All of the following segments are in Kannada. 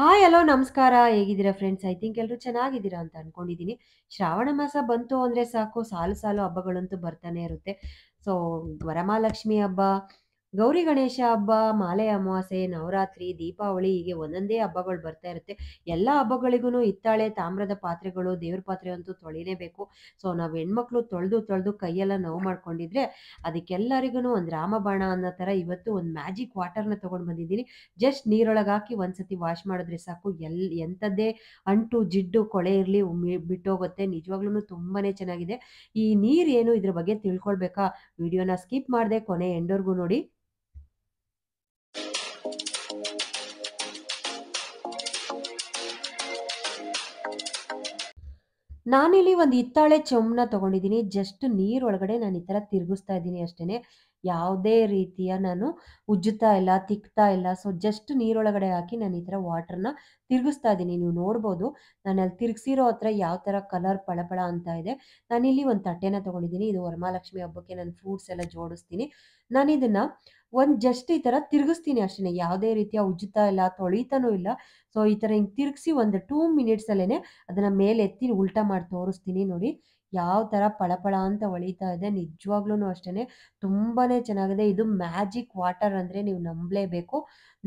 ಹಾಯ್ ಹಲೋ ನಮಸ್ಕಾರ ಹೇಗಿದ್ದೀರಾ ಫ್ರೆಂಡ್ಸ್ ಐ ಥಿಂಕ್ ಎಲ್ಲರೂ ಚೆನ್ನಾಗಿದ್ದೀರಾ ಅಂತ ಅಂದ್ಕೊಂಡಿದ್ದೀನಿ ಶ್ರಾವಣ ಮಾಸ ಬಂತು ಅಂದರೆ ಸಾಕು ಸಾಲು ಸಾಲು ಹಬ್ಬಗಳಂತೂ ಬರ್ತಾನೆ ಇರುತ್ತೆ ಸೊ ವರಮಹಾಲಕ್ಷ್ಮಿ ಹಬ್ಬ ಗೌರಿ ಗಣೇಶ ಹಬ್ಬ ಮಾಲೆ ಅಮಾವಾಸ್ಯೆ ನವರಾತ್ರಿ ದೀಪಾವಳಿ ಹೀಗೆ ಒಂದೊಂದೇ ಹಬ್ಬಗಳು ಬರ್ತಾ ಇರುತ್ತೆ ಎಲ್ಲ ಹಬ್ಬಗಳಿಗೂ ಹಿತ್ತಾಳೆ ತಾಮ್ರದ ಪಾತ್ರೆಗಳು ದೇವ್ರ ಪಾತ್ರೆ ಅಂತೂ ಬೇಕು ಸೊ ನಾವು ಹೆಣ್ಮಕ್ಳು ತೊಳೆದು ತೊಳೆದು ಕೈಯೆಲ್ಲ ನೋವು ಮಾಡ್ಕೊಂಡಿದ್ರೆ ಅದಕ್ಕೆಲ್ಲರಿಗೂ ಒಂದು ರಾಮಬಾಣ ಅನ್ನೋ ಥರ ಇವತ್ತು ಒಂದು ಮ್ಯಾಜಿಕ್ ವಾಟರ್ನ ತೊಗೊಂಡು ಬಂದಿದ್ದೀನಿ ಜಸ್ಟ್ ನೀರೊಳಗೆ ಹಾಕಿ ಒಂದ್ಸತಿ ವಾಶ್ ಮಾಡಿದ್ರೆ ಸಾಕು ಎಲ್ ಎಂಥದ್ದೇ ಅಂಟು ಜಿಡ್ಡು ಕೊಳೆ ಇರಲಿ ಬಿಟ್ಟೋಗುತ್ತೆ ನಿಜವಾಗ್ಲೂ ತುಂಬಾ ಚೆನ್ನಾಗಿದೆ ಈ ನೀರು ಏನು ಇದ್ರ ಬಗ್ಗೆ ತಿಳ್ಕೊಳ್ಬೇಕಾ ವಿಡಿಯೋನ ಸ್ಕಿಪ್ ಮಾಡಿದೆ ಕೊನೆ ಎಂಡೋರ್ಗೂ ನೋಡಿ ನಾನಿಲ್ಲಿ ಒಂದು ಹಿತ್ತಾಳೆ ಚೊಂಬನ ತಗೊಂಡಿದ್ದೀನಿ ಜಸ್ಟ್ ನೀರೊಳಗಡೆ ನಾನು ಈ ಥರ ತಿರುಗಿಸ್ತಾ ಇದ್ದೀನಿ ಅಷ್ಟೇ ಯಾವುದೇ ರೀತಿಯ ನಾನು ಉಜ್ಜುತ್ತಾ ಇಲ್ಲ ತಿಕ್ತಾ ಇಲ್ಲ ಸೊ ಜಸ್ಟ್ ನೀರೊಳಗಡೆ ಹಾಕಿ ನಾನು ಈ ಥರ ವಾಟರ್ನ ತಿರುಗಿಸ್ತಾ ಇದ್ದೀನಿ ನೀವು ನೋಡ್ಬೋದು ನಾನು ಅಲ್ಲಿ ತಿರುಗಿಸಿರೋ ಹತ್ರ ಯಾವ ಥರ ಕಲರ್ ಪಳಪಳ ಅಂತ ಇದೆ ನಾನಿಲ್ಲಿ ಒಂದು ತಟ್ಟೆನ ತೊಗೊಂಡಿದ್ದೀನಿ ಇದು ವರಮಹಾಲಕ್ಷ್ಮಿ ಹಬ್ಬಕ್ಕೆ ನಾನು ಫ್ರೂಟ್ಸ್ ಎಲ್ಲ ಜೋಡಿಸ್ತೀನಿ ನಾನು ಇದನ್ನು ಒಂದು ಜಸ್ಟ್ ಈ ಥರ ತಿರುಗಿಸ್ತೀನಿ ಅಷ್ಟೇ ಯಾವುದೇ ರೀತಿಯ ಉಜ್ಜುತ್ತಾ ಇಲ್ಲ ತೊಳಿತಾನೂ ಇಲ್ಲ ಸೊ ಈ ಥರ ಹಿಂಗೆ ತಿರುಗಿಸಿ ಒಂದು ಟೂ ಮಿನಿಟ್ಸಲ್ಲೇ ಅದನ್ನು ಮೇಲೆ ಎತ್ತಿ ಉಲ್ಟಾ ಮಾಡಿ ತೋರಿಸ್ತೀನಿ ನೋಡಿ ಯಾವ ಥರ ಪಳಪಳ ಅಂತ ಹೊಳಿತಾ ಇದೆ ನಿಜವಾಗ್ಲೂ ಅಷ್ಟೇ ತುಂಬಾ ಚೆನ್ನಾಗಿದೆ ಇದು ಮ್ಯಾಜಿಕ್ ವಾಟರ್ ಅಂದರೆ ನೀವು ನಂಬಲೇಬೇಕು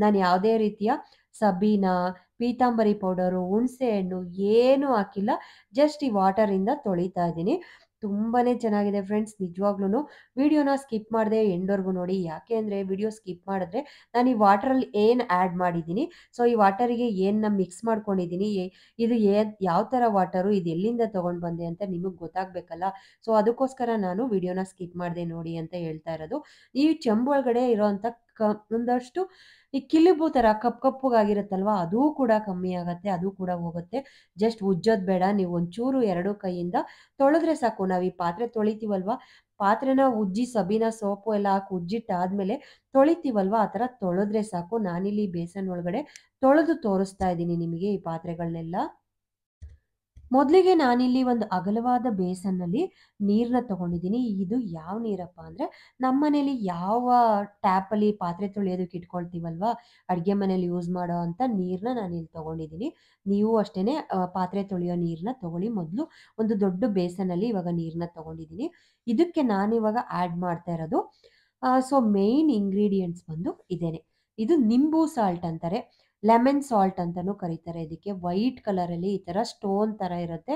ನಾನು ಯಾವುದೇ ರೀತಿಯ ಸಬೀನ ಪೀತಾಂಬರಿ ಪೌಡರು ಹುಣಸೆ ಹಣ್ಣು ಏನೂ ಹಾಕಿಲ್ಲ ಜಸ್ಟ್ ಈ ವಾಟರಿಂದ ತೊಳಿತಾ ಇದ್ದೀನಿ ತುಂಬಾನೇ ಚೆನ್ನಾಗಿದೆ ಫ್ರೆಂಡ್ಸ್ ನಿಜವಾಗ್ಲೂ ವಿಡಿಯೋನ ಸ್ಕಿಪ್ ಮಾಡಿದೆ ಎಂಡೋರ್ಗು ನೋಡಿ ಯಾಕೆ ಅಂದ್ರೆ ವಿಡಿಯೋ ಸ್ಕಿಪ್ ಮಾಡಿದ್ರೆ ನಾನು ಈ ವಾಟರಲ್ಲಿ ಏನ್ ಆ್ಯಡ್ ಮಾಡಿದ್ದೀನಿ ಸೊ ಈ ಏನ್ ನಾ ಮಿಕ್ಸ್ ಮಾಡ್ಕೊಂಡಿದ್ದೀನಿ ಇದು ಯಾವ ಥರ ವಾಟರು ಇದು ಎಲ್ಲಿಂದ ತಗೊಂಡ್ ಬಂದೆ ಅಂತ ನಿಮಗೆ ಗೊತ್ತಾಗ್ಬೇಕಲ್ಲ ಸೊ ಅದಕ್ಕೋಸ್ಕರ ನಾನು ವಿಡಿಯೋನ ಸ್ಕಿಪ್ ಮಾಡಿದೆ ನೋಡಿ ಅಂತ ಹೇಳ್ತಾ ಇರೋದು ಈ ಚೆಂಬು ಒಳಗಡೆ ಇರೋವಂಥ ಕ ಒಂದಷ್ಟು ಈ ಕಿಲಿಬು ಥರ ಕಪ್ ಕಪ್ಪುಗಾಗಿರುತ್ತಲ್ವಾ ಅದೂ ಕೂಡ ಕಮ್ಮಿ ಆಗುತ್ತೆ ಅದು ಕೂಡ ಹೋಗುತ್ತೆ ಜಸ್ಟ್ ಉಜ್ಜೋದು ಬೇಡ ನೀವು ಒಂಚೂರು ಎರಡು ಕೈಯಿಂದ ತೊಳೆದ್ರೆ ಸಾಕು ನಾವು ಈ ಪಾತ್ರೆ ತೊಳಿತೀವಲ್ವಾ ಪಾತ್ರೆನ ಉಜ್ಜಿ ಸಬಿನ ಸೋಪು ಎಲ್ಲ ಹಾಕಿ ಉಜ್ಜಿಟ್ಟಾದ್ಮೇಲೆ ತೊಳಿತೀವಲ್ವಾ ಆ ಥರ ತೊಳೆದ್ರೆ ಸಾಕು ನಾನಿಲ್ಲಿ ಬೇಸನ್ ಒಳಗಡೆ ತೊಳೆದು ತೋರಿಸ್ತಾ ಇದ್ದೀನಿ ನಿಮಗೆ ಈ ಪಾತ್ರೆಗಳನ್ನೆಲ್ಲ ಮೊದಲಿಗೆ ನಾನಿಲ್ಲಿ ಒಂದು ಅಗಲವಾದ ಬೇಸನ್ನಲ್ಲಿ ನೀರನ್ನ ತಗೊಂಡಿದ್ದೀನಿ ಇದು ಯಾವ ನೀರಪ್ಪ ಅಂದರೆ ನಮ್ಮನೇಲಿ ಯಾವ ಟ್ಯಾಪಲ್ಲಿ ಪಾತ್ರೆ ತೊಳೆಯೋದಕ್ಕೆ ಇಟ್ಕೊಳ್ತೀವಲ್ವಾ ಅಡುಗೆ ಮನೇಲಿ ಯೂಸ್ ಮಾಡೋ ಅಂಥ ನೀರನ್ನ ನಾನಿಲ್ಲಿ ತೊಗೊಂಡಿದ್ದೀನಿ ನೀವು ಅಷ್ಟೇ ಪಾತ್ರೆ ತೊಳೆಯೋ ನೀರನ್ನ ತೊಗೊಳ್ಳಿ ಮೊದಲು ಒಂದು ದೊಡ್ಡ ಬೇಸನ್ನಲ್ಲಿ ಇವಾಗ ನೀರನ್ನ ತೊಗೊಂಡಿದ್ದೀನಿ ಇದಕ್ಕೆ ನಾನಿವಾಗ ಆ್ಯಡ್ ಮಾಡ್ತಾ ಇರೋದು ಸೊ ಮೇಯ್ನ್ ಇಂಗ್ರೀಡಿಯೆಂಟ್ಸ್ ಬಂದು ಇದೇನೆ ಇದು ನಿಂಬು ಸಾಲ್ಟ್ ಅಂತಾರೆ ಲೆಮನ್ ಸಾಲ್ಟ್ ಅಂತಲೂ ಕರೀತಾರೆ ಇದಕ್ಕೆ ವೈಟ್ ಕಲರಲ್ಲಿ ಈ ಥರ ಸ್ಟೋನ್ ಥರ ಇರುತ್ತೆ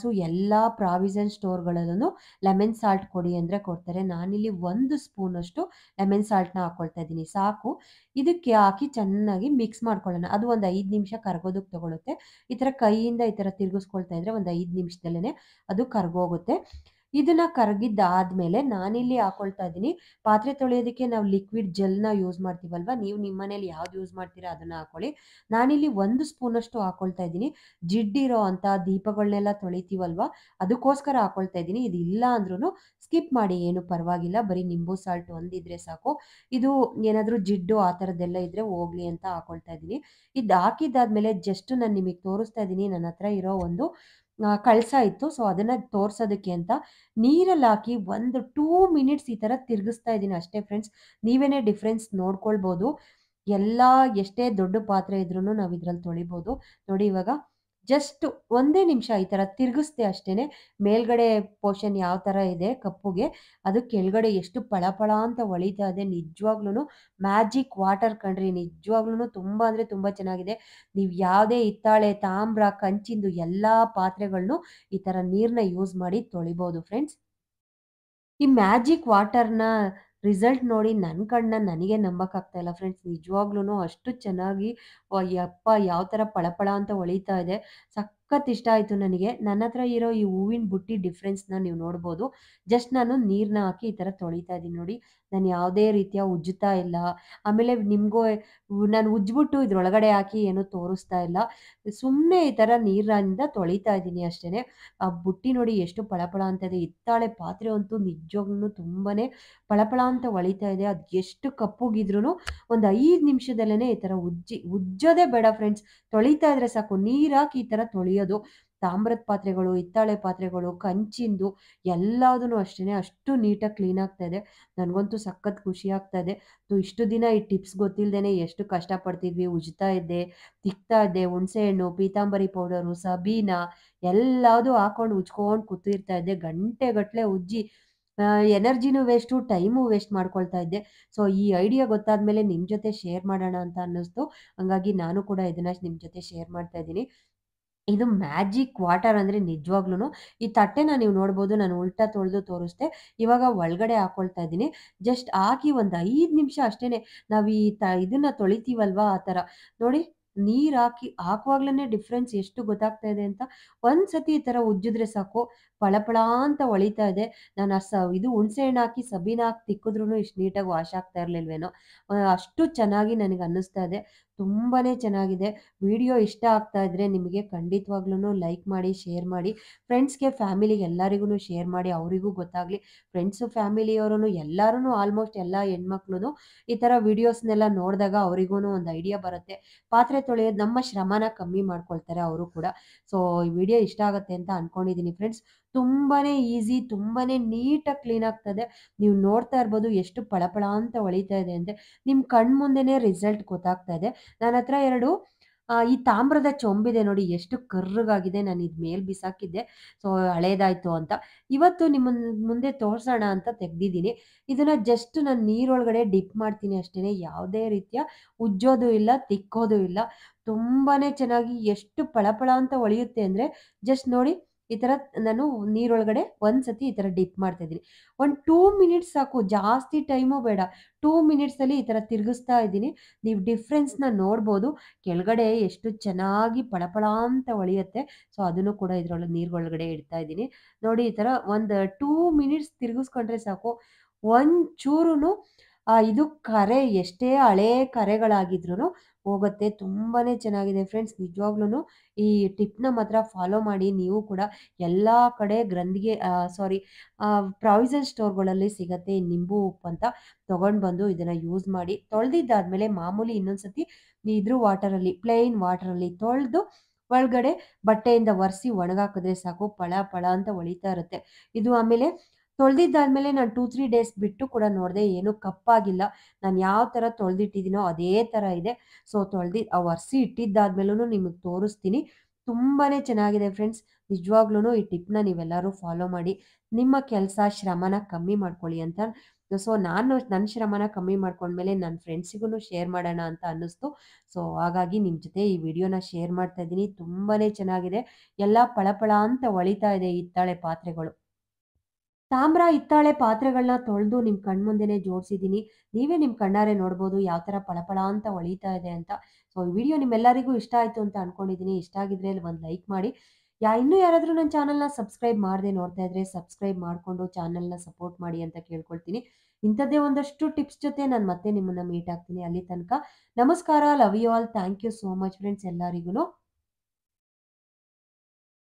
ಸೊ ಎಲ್ಲ ಪ್ರಾವಿಸನ್ ಸ್ಟೋರ್ಗಳಲ್ಲೂ ಲೆಮನ್ ಸಾಲ್ಟ್ ಕೊಡಿ ಅಂದರೆ ಕೊಡ್ತಾರೆ ನಾನಿಲ್ಲಿ ಒಂದು ಸ್ಪೂನಷ್ಟು ಲೆಮನ್ ಸಾಲ್ಟ್ನ ಹಾಕ್ಕೊಳ್ತಾ ಇದ್ದೀನಿ ಸಾಕು ಇದಕ್ಕೆ ಹಾಕಿ ಚೆನ್ನಾಗಿ ಮಿಕ್ಸ್ ಮಾಡ್ಕೊಳ್ಳೋಣ ಅದು ಒಂದು ಐದು ನಿಮಿಷ ಕರಗೋದಕ್ಕೆ ತಗೊಳುತ್ತೆ ಈ ಥರ ಕೈಯಿಂದ ಈ ಥರ ತಿರುಗಿಸ್ಕೊಳ್ತಾ ಇದ್ದರೆ ಒಂದು ಐದು ನಿಮಿಷದಲ್ಲೇ ಅದು ಕರ್ಗೋಗುತ್ತೆ ಇದನ್ನ ಕರಗಿದ್ದಾದ್ಮೇಲೆ ನಾನಿಲ್ಲಿ ಹಾಕೊಳ್ತಾ ಇದ್ದೀನಿ ಪಾತ್ರೆ ತೊಳೆಯೋದಕ್ಕೆ ನಾವು ಲಿಕ್ವಿಡ್ ಜೆಲ್ನ ಯೂಸ್ ಮಾಡ್ತೀವಲ್ವಾ ನೀವು ನಿಮ್ಮ ಮನೇಲಿ ಯಾವ್ದು ಯೂಸ್ ಮಾಡ್ತೀರಾ ಅದನ್ನ ಹಾಕೊಳ್ಳಿ ನಾನಿಲ್ಲಿ ಒಂದು ಸ್ಪೂನ್ ಅಷ್ಟು ಹಾಕೊಳ್ತಾ ಇದ್ದೀನಿ ಜಿಡ್ಡಿರೋ ಅಂತ ದೀಪಗಳನ್ನೆಲ್ಲ ತೊಳಿತೀವಲ್ವಾ ಅದಕ್ಕೋಸ್ಕರ ಹಾಕೊಳ್ತಾ ಇದ್ದೀನಿ ಇದು ಇಲ್ಲ ಅಂದ್ರೂ ಸ್ಕಿಪ್ ಮಾಡಿ ಏನು ಪರವಾಗಿಲ್ಲ ಬರೀ ನಿಂಬು ಸಾಲ್ಟ್ ಒಂದಿದ್ರೆ ಸಾಕು ಇದು ಏನಾದರೂ ಜಿಡ್ಡು ಆ ಥರದ್ದೆಲ್ಲ ಇದ್ರೆ ಹೋಗ್ಲಿ ಅಂತ ಹಾಕೊಳ್ತಾ ಇದ್ದೀನಿ ಇದು ಹಾಕಿದ್ದಾದ್ಮೇಲೆ ಜಸ್ಟ್ ನಾನು ನಿಮಗೆ ತೋರಿಸ್ತಾ ಇದ್ದೀನಿ ನನ್ನ ಹತ್ರ ಇರೋ ಒಂದು ಕಳಸ ಇತ್ತು ಸೊ ಅದನ್ನ ತೋರ್ಸೋದಕ್ಕೆ ಅಂತ ನೀರಲ್ಲಿ ಹಾಕಿ ಒಂದು ಟೂ ಮಿನಿಟ್ಸ್ ಈ ತರ ತಿರುಗಿಸ್ತಾ ಇದ್ದೀನಿ ಅಷ್ಟೇ ಫ್ರೆಂಡ್ಸ್ ನೀವೇನೇ ಡಿಫ್ರೆನ್ಸ್ ನೋಡ್ಕೊಳ್ಬಹುದು ಎಲ್ಲ ಎಷ್ಟೇ ದೊಡ್ಡ ಪಾತ್ರೆ ಇದ್ರು ನಾವು ಇದ್ರಲ್ಲಿ ತೊಳಿಬಹುದು ನೋಡಿ ಇವಾಗ ಜಸ್ಟ್ ಒಂದೇ ನಿಮಿಷ ಈ ಥರ ತಿರುಗಿಸ್ದೆ ಅಷ್ಟೇ ಮೇಲ್ಗಡೆ ಪೋರ್ಷನ್ ಯಾವ ಥರ ಇದೆ ಕಪ್ಪುಗೆ ಅದು ಕೆಳಗಡೆ ಎಷ್ಟು ಪಳಪಳ ಅಂತ ಒಳಿತಾ ಇದೆ ನಿಜವಾಗ್ಲೂ ಮ್ಯಾಜಿಕ್ ವಾಟರ್ ಕಣ್ರಿ ನಿಜವಾಗ್ಲೂ ತುಂಬ ಅಂದರೆ ತುಂಬ ಚೆನ್ನಾಗಿದೆ ನೀವು ಯಾವುದೇ ಹಿತ್ತಾಳೆ ತಾಮ್ರ ಕಂಚಿಂದು ಎಲ್ಲ ಪಾತ್ರೆಗಳ್ನು ಈ ಥರ ನೀರನ್ನ ಯೂಸ್ ಮಾಡಿ ತೊಳಿಬೋದು ಫ್ರೆಂಡ್ಸ್ ಈ ಮ್ಯಾಜಿಕ್ ವಾಟರ್ನ ರಿಸಲ್ಟ್ ನೋಡಿ ನನ್ನ ಕಣ್ಣ ನನಗೆ ನಂಬಕ್ಕಾಗ್ತಾ ಇಲ್ಲ ಫ್ರೆಂಡ್ಸ್ ನಿಜವಾಗ್ಲೂ ಅಷ್ಟು ಚೆನ್ನಾಗಿ ಯಪ್ಪ ಯಾವ ಥರ ಪಳಪಳ ಅಂತ ಹೊಳಿತಾ ಇದೆ ಸಖತ್ ಇಷ್ಟ ಆಯಿತು ನನಗೆ ನನ್ನ ಹತ್ರ ಇರೋ ಈ ಹೂವಿನ ಬುಟ್ಟಿ ಡಿಫ್ರೆನ್ಸ್ನ ನೀವು ನೋಡ್ಬೋದು ಜಸ್ಟ್ ನಾನು ನೀರನ್ನ ಹಾಕಿ ಈ ಥರ ತೊಳಿತಾ ಇದ್ದೀನಿ ನೋಡಿ ನಾನು ಯಾವುದೇ ರೀತಿಯ ಉಜ್ಜುತ್ತಾ ಇಲ್ಲ ಆಮೇಲೆ ನಿಮಗೂ ನಾನು ಉಜ್ಜಿಬಿಟ್ಟು ಇದ್ರೊಳಗಡೆ ಹಾಕಿ ಏನು ತೋರಿಸ್ತಾ ಇಲ್ಲ ಸುಮ್ಮನೆ ಈ ಥರ ನೀರಿನಿಂದ ತೊಳಿತಾ ಇದ್ದೀನಿ ಅಷ್ಟೇ ಆ ಬುಟ್ಟಿ ನೋಡಿ ಎಷ್ಟು ಪಳಪಳ ಅಂತ ಇದೆ ಹಿತ್ತಾಳೆ ಪಾತ್ರೆ ಅಂತೂ ನಿಜವಾಗ್ಲೂ ತುಂಬಾ ಪಳಪಳ ಅಂತ ಒಳಿತಾ ಇದೆ ಅದು ಎಷ್ಟು ಕಪ್ಪುಗಿದ್ರು ಒಂದು ಐದು ನಿಮಿಷದಲ್ಲೇ ಈ ಥರ ಉಜ್ಜಿ ಉಜ್ಜೋದೇ ಬೇಡ ಫ್ರೆಂಡ್ಸ್ ತೊಳಿತಾ ಇದ್ರೆ ಸಾಕು ನೀರಾಕಿ ಈ ಥರ ತೊಳೆಯೋದು ತಾಮ್ರದ ಪಾತ್ರೆಗಳು ಹಿತ್ತಾಳೆ ಪಾತ್ರೆಗಳು ಕಂಚಿಂದು ಎಲ್ಲದೂ ಅಷ್ಟೇ ಅಷ್ಟು ನೀಟಾಗಿ ಕ್ಲೀನ್ ಆಗ್ತಾ ಇದೆ ನನಗಂತೂ ಸಖತ್ ಖುಷಿ ಆಗ್ತಾ ಇದೆ ಇಷ್ಟು ದಿನ ಈ ಟಿಪ್ಸ್ ಗೊತ್ತಿಲ್ಲದೇನೆ ಎಷ್ಟು ಕಷ್ಟಪಡ್ತಿದ್ವಿ ಉಜ್ತಾ ಇದ್ದೆ ತಿಕ್ತಾ ಇದ್ದೆ ಹುಣಸೆಹಣ್ಣು ಪೀತಾಂಬರಿ ಪೌಡರು ಸಬೀನ ಎಲ್ಲದೂ ಹಾಕೊಂಡು ಉಜ್ಕೊಂಡು ಕೂತಿರ್ತಾ ಇದ್ದೆ ಗಟ್ಟಲೆ ಉಜ್ಜಿ ಎನರ್ಜಿನೂ ವೇಸ್ಟು ಟೈಮು ವೇಸ್ಟ್ ಮಾಡ್ಕೊಳ್ತಾ ಇದ್ದೆ ಸೊ ಈ ಐಡಿಯಾ ಗೊತ್ತಾದ ಮೇಲೆ ನಿಮ್ಮ ಜೊತೆ ಶೇರ್ ಮಾಡೋಣ ಅಂತ ಅನ್ನಿಸ್ತು ಹಂಗಾಗಿ ನಾನು ಕೂಡ ಇದನ್ನ ನಿಮ್ಮ ಜೊತೆ ಶೇರ್ ಮಾಡ್ತಾ ಇದ್ದೀನಿ ಇದು ಮ್ಯಾಜಿಕ್ ವಾಟರ್ ಅಂದ್ರೆ ನಿಜವಾಗ್ಲೂ ಈ ತಟ್ಟೆನ ನೀವು ನೋಡ್ಬೋದು ನಾನು ಉಲ್ಟಾ ತೊಳೆದು ತೋರಿಸ್ದೆ ಇವಾಗ ಒಳಗಡೆ ಹಾಕೊಳ್ತಾ ಇದ್ದೀನಿ ಜಸ್ಟ್ ಹಾಕಿ ಒಂದ್ ಐದು ನಿಮಿಷ ಅಷ್ಟೇನೆ ನಾವು ಈ ತ ಇದನ್ನ ತೊಳಿತೀವಲ್ವಾ ಆ ನೋಡಿ ನೀರ್ ಹಾಕಿ ಹಾಕುವಾಗ್ಲೇ ಡಿಫ್ರೆನ್ಸ್ ಎಷ್ಟು ಗೊತ್ತಾಗ್ತಾ ಇದೆ ಅಂತ ಒಂದ್ಸತಿ ಸತಿ ಈ ತರ ಉಜ್ಜಿದ್ರೆ ಸಾಕು ಫಳಫಳ ಅಂತ ಹೊಳಿತಾ ಇದೆ ನಾನು ಆ ಸ ಇದು ಹುಣಸೆ ಹಣ್ಣು ಹಾಕಿ ಸಬೀನ ಹಾಕಿ ತಿಕ್ಕಿದ್ರೂ ಇಷ್ಟು ನೀಟಾಗಿ ವಾಶ್ ಆಗ್ತಾ ಇರಲಿಲ್ವೇನೋ ಅಷ್ಟು ಚೆನ್ನಾಗಿ ನನಗೆ ಅನ್ನಿಸ್ತಾ ಇದೆ ತುಂಬಾ ಚೆನ್ನಾಗಿದೆ ವಿಡಿಯೋ ಇಷ್ಟ ಆಗ್ತಾ ಇದ್ರೆ ನಿಮಗೆ ಖಂಡಿತವಾಗ್ಲೂ ಲೈಕ್ ಮಾಡಿ ಶೇರ್ ಮಾಡಿ ಫ್ರೆಂಡ್ಸ್ಗೆ ಫ್ಯಾಮಿಲಿಗೆ ಎಲ್ಲರಿಗೂ ಶೇರ್ ಮಾಡಿ ಅವರಿಗೂ ಗೊತ್ತಾಗಲಿ ಫ್ರೆಂಡ್ಸು ಫ್ಯಾಮಿಲಿಯವರು ಎಲ್ಲರೂ ಆಲ್ಮೋಸ್ಟ್ ಎಲ್ಲ ಹೆಣ್ಮಕ್ಳು ಈ ಥರ ವಿಡಿಯೋಸ್ನೆಲ್ಲ ನೋಡಿದಾಗ ಅವರಿಗೂ ಒಂದು ಐಡಿಯಾ ಬರುತ್ತೆ ಪಾತ್ರೆ ತೊಳೆಯೋದು ನಮ್ಮ ಶ್ರಮನ ಕಮ್ಮಿ ಮಾಡ್ಕೊಳ್ತಾರೆ ಅವರು ಕೂಡ ಸೊ ಈ ವಿಡಿಯೋ ಇಷ್ಟ ಆಗುತ್ತೆ ಅಂತ ಅಂದ್ಕೊಂಡಿದ್ದೀನಿ ಫ್ರೆಂಡ್ಸ್ ತುಂಬಾನೇ ಈಸಿ ತುಂಬಾನೇ ನೀಟಾಗಿ ಕ್ಲೀನ್ ಆಗ್ತದೆ ನೀವು ನೋಡ್ತಾ ಇರ್ಬೋದು ಎಷ್ಟು ಪಳಪಳ ಅಂತ ಹೊಳಿತಾ ಇದೆ ಅಂದರೆ ನಿಮ್ಮ ಕಣ್ಣು ಮುಂದೆನೇ ರಿಸಲ್ಟ್ ಗೊತ್ತಾಗ್ತಾ ಇದೆ ನನ್ನ ಹತ್ರ ಎರಡು ಈ ತಾಮ್ರದ ಚೊಂಬಿದೆ ನೋಡಿ ಎಷ್ಟು ಕರ್ರಗಾಗಿದೆ ನಾನು ಇದು ಮೇಲ್ ಬಿಸಾಕಿದ್ದೆ ಸೊ ಹಳೇದಾಯ್ತು ಅಂತ ಇವತ್ತು ನಿಮ್ಮ ಮುಂದೆ ತೋರ್ಸೋಣ ಅಂತ ತೆಗ್ದಿದ್ದೀನಿ ಇದನ್ನ ಜಸ್ಟ್ ನಾನು ನೀರೊಳಗಡೆ ಡಿಪ್ ಮಾಡ್ತೀನಿ ಅಷ್ಟೇನೆ ಯಾವುದೇ ರೀತಿಯ ಉಜ್ಜೋದು ಇಲ್ಲ ತಿಕ್ಕೋದು ಇಲ್ಲ ತುಂಬಾನೇ ಚೆನ್ನಾಗಿ ಎಷ್ಟು ಪಳಪಳ ಅಂತ ಹೊಳೆಯುತ್ತೆ ಅಂದರೆ ಜಸ್ಟ್ ನೋಡಿ ಈ ತರ ನಾನು ನೀರೊಳಗಡೆ ಒಂದ್ಸತಿ ಈ ತರ ಡಿಪ್ ಮಾಡ್ತಾ ಇದ್ದೀನಿ ಒಂದು ಟೂ ಮಿನಿಟ್ಸ್ ಸಾಕು ಜಾಸ್ತಿ ಟೈಮು ಬೇಡ ಟೂ ಅಲ್ಲಿ ಈ ತರ ತಿರುಗಿಸ್ತಾ ಇದ್ದೀನಿ ನೀವು ಡಿಫ್ರೆನ್ಸ್ನ ನೋಡ್ಬೋದು ಕೆಳಗಡೆ ಎಷ್ಟು ಚೆನ್ನಾಗಿ ಪಳಪಳ ಅಂತ ಒಳಿಯುತ್ತೆ ಸೊ ಅದನ್ನು ಕೂಡ ಇದರೊಳಗೆ ನೀರೊಳಗಡೆ ಇಡ್ತಾ ಇದ್ದೀನಿ ನೋಡಿ ಈ ತರ ಒಂದು ಟೂ ಮಿನಿಟ್ಸ್ ತಿರುಗಿಸ್ಕೊಂಡ್ರೆ ಸಾಕು ಒಂಚೂರು ಆ ಇದು ಕರೆ ಎಷ್ಟೇ ಹಳೇ ಕರೆಗಳಾಗಿದ್ರು ಹೋಗುತ್ತೆ ತುಂಬಾ ಚೆನ್ನಾಗಿದೆ ಫ್ರೆಂಡ್ಸ್ ನಿಜವಾಗ್ಲೂ ಈ ಟಿಪ್ನ ಮಾತ್ರ ಫಾಲೋ ಮಾಡಿ ನೀವು ಕೂಡ ಎಲ್ಲ ಕಡೆ ಗ್ರಂಥಿಗೆ ಸಾರಿ ಪ್ರಾವಿಸನ್ ಸ್ಟೋರ್ಗಳಲ್ಲಿ ಸಿಗತ್ತೆ ನಿಂಬು ಉಪ್ಪು ಅಂತ ತೊಗೊಂಡು ಬಂದು ಇದನ್ನು ಯೂಸ್ ಮಾಡಿ ತೊಳೆದಿದ್ದಾದ್ಮೇಲೆ ಮಾಮೂಲಿ ಇನ್ನೊಂದ್ಸತಿ ಇದ್ರೂ ವಾಟರಲ್ಲಿ ಪ್ಲೇನ್ ವಾಟರಲ್ಲಿ ತೊಳೆದು ಒಳಗಡೆ ಬಟ್ಟೆಯಿಂದ ಒರೆಸಿ ಒಣಗಾಕಿದ್ರೆ ಸಾಕು ಪಳ ಪಳ ಅಂತ ಒಳಿತಾ ಇರುತ್ತೆ ಇದು ಆಮೇಲೆ ತೊಳೆದಿದ್ದಾದ್ಮೇಲೆ ನಾನು ಟೂ ತ್ರೀ ಡೇಸ್ ಬಿಟ್ಟು ಕೂಡ ನೋಡಿದೆ ಏನು ಕಪ್ಪಾಗಿಲ್ಲ ನಾನು ಯಾವ ಥರ ತೊಳೆದಿಟ್ಟಿದ್ದೀನೋ ಅದೇ ಥರ ಇದೆ ಸೊ ತೊಳೆದಿ ಒರೆಸಿ ಇಟ್ಟಿದ್ದಾದ್ಮೇಲೂ ನಿಮಗೆ ತೋರಿಸ್ತೀನಿ ತುಂಬಾ ಚೆನ್ನಾಗಿದೆ ಫ್ರೆಂಡ್ಸ್ ನಿಜವಾಗ್ಲೂ ಈ ಟಿಪ್ನ ನೀವೆಲ್ಲರೂ ಫಾಲೋ ಮಾಡಿ ನಿಮ್ಮ ಕೆಲಸ ಶ್ರಮನ ಕಮ್ಮಿ ಮಾಡ್ಕೊಳ್ಳಿ ಅಂತ ಸೊ ನಾನು ನನ್ನ ಶ್ರಮನ ಕಮ್ಮಿ ಮಾಡ್ಕೊಂಡ್ಮೇಲೆ ನನ್ನ ಫ್ರೆಂಡ್ಸಿಗೂ ಶೇರ್ ಮಾಡೋಣ ಅಂತ ಅನ್ನಿಸ್ತು ಸೊ ಹಾಗಾಗಿ ನಿಮ್ಮ ಜೊತೆ ಈ ವಿಡಿಯೋನ ಶೇರ್ ಮಾಡ್ತಾ ಇದ್ದೀನಿ ತುಂಬಾ ಚೆನ್ನಾಗಿದೆ ಎಲ್ಲ ಪಳಪಳ ಅಂತ ಒಳಿತಾ ಇದೆ ಇತ್ತಾಳೆ ಪಾತ್ರೆಗಳು ತಾಮ್ರ ಹಿತ್ತಾಳೆ ಪಾತ್ರೆಗಳನ್ನ ತೊಳೆದು ನಿಮ್ಮ ಕಣ್ಮುಂದೆನೆ ಜೋಡಿಸಿದೀನಿ ನೀವೇ ನಿಮ್ಮ ಕಣ್ಣಾರೆ ನೋಡ್ಬೋದು ಯಾವ ಥರ ಪಳಪಳ ಅಂತ ಹೊಳಿತಾ ಇದೆ ಅಂತ ಸೊ ಈ ವಿಡಿಯೋ ನಿಮ್ಮೆಲ್ಲರಿಗೂ ಇಷ್ಟ ಆಯ್ತು ಅಂತ ಅನ್ಕೊಂಡಿದೀನಿ ಇಷ್ಟ ಆಗಿದ್ರೆ ಅಲ್ಲಿ ಒಂದು ಲೈಕ್ ಮಾಡಿ ಯಾ ಇನ್ನೂ ಯಾರಾದರೂ ನನ್ನ ಚಾನಲ್ನ ಸಬ್ಸ್ಕ್ರೈಬ್ ಮಾಡದೆ ನೋಡ್ತಾ ಇದ್ರೆ ಸಬ್ಸ್ಕ್ರೈಬ್ ಮಾಡಿಕೊಂಡು ಚಾನಲ್ನ ಸಪೋರ್ಟ್ ಮಾಡಿ ಅಂತ ಕೇಳ್ಕೊಳ್ತೀನಿ ಇಂಥದ್ದೇ ಒಂದಷ್ಟು ಟಿಪ್ಸ್ ಜೊತೆ ನಾನು ಮತ್ತೆ ನಿಮ್ಮನ್ನ ಮೀಟ್ ಆಗ್ತೀನಿ ಅಲ್ಲಿ ತನಕ ನಮಸ್ಕಾರ love you all thank you so much friends ಎಲ್ಲರಿಗೂ